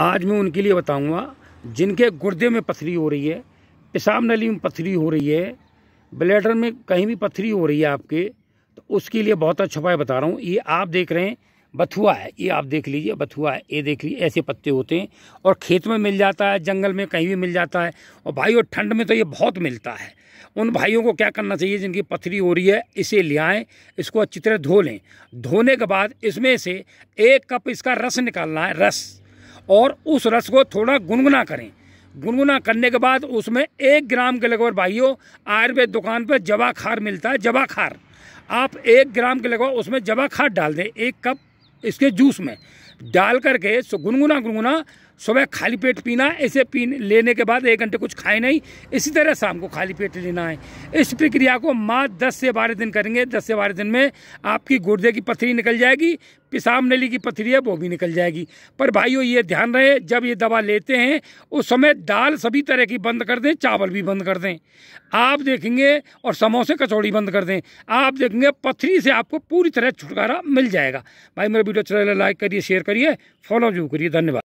आज मैं उनके लिए बताऊंगा जिनके गुर्दे में पथरी हो रही है पेशाब नली में पथरी हो रही है ब्लैडर में कहीं भी पथरी हो रही है आपके तो उसके लिए बहुत अच्छा उपाय बता रहा हूँ ये आप देख रहे हैं बथुआ है ये आप देख लीजिए बथुआ है ये देख लीजिए ऐसे पत्ते होते हैं और खेत में मिल जाता है जंगल में कहीं भी मिल जाता है और भाई और ठंड में तो ये बहुत मिलता है उन भाइयों को क्या करना चाहिए जिनकी पथरी हो रही है इसे ले आएँ इसको अच्छी तरह धो लें धोने के बाद इसमें से एक कप इसका रस निकालना है रस और उस रस को थोड़ा गुनगुना करें गुनगुना करने के बाद उसमें एक ग्राम के लगभग भाइयों आयुर्वेद दुकान पर जवा खार मिलता है जवा खार आप एक ग्राम के लगभग उसमें जवा खार डाल दें एक कप इसके जूस में डाल करके गुनगुना गुनगुना सुबह खाली पेट पीना ऐसे पी लेने के बाद एक घंटे कुछ खाए नहीं इसी तरह शाम को खाली पेट लेना है इस प्रक्रिया को माँ दस से बारह दिन करेंगे दस से बारह दिन में आपकी गुर्दे की पथरी निकल जाएगी पिसाब नली की पथरी है वो भी निकल जाएगी पर भाइयों ये ध्यान रहे जब ये दवा लेते हैं उस समय दाल सभी तरह की बंद कर दें चावल भी बंद कर दें आप देखेंगे और समोसे कचौड़ी बंद कर दें आप देखेंगे पथरी से आपको पूरी तरह छुटकारा मिल जाएगा भाई मेरे वीडियो अच्छा लगे लाइक करिए शेयर करिए फॉलो जरूर करिए धन्यवाद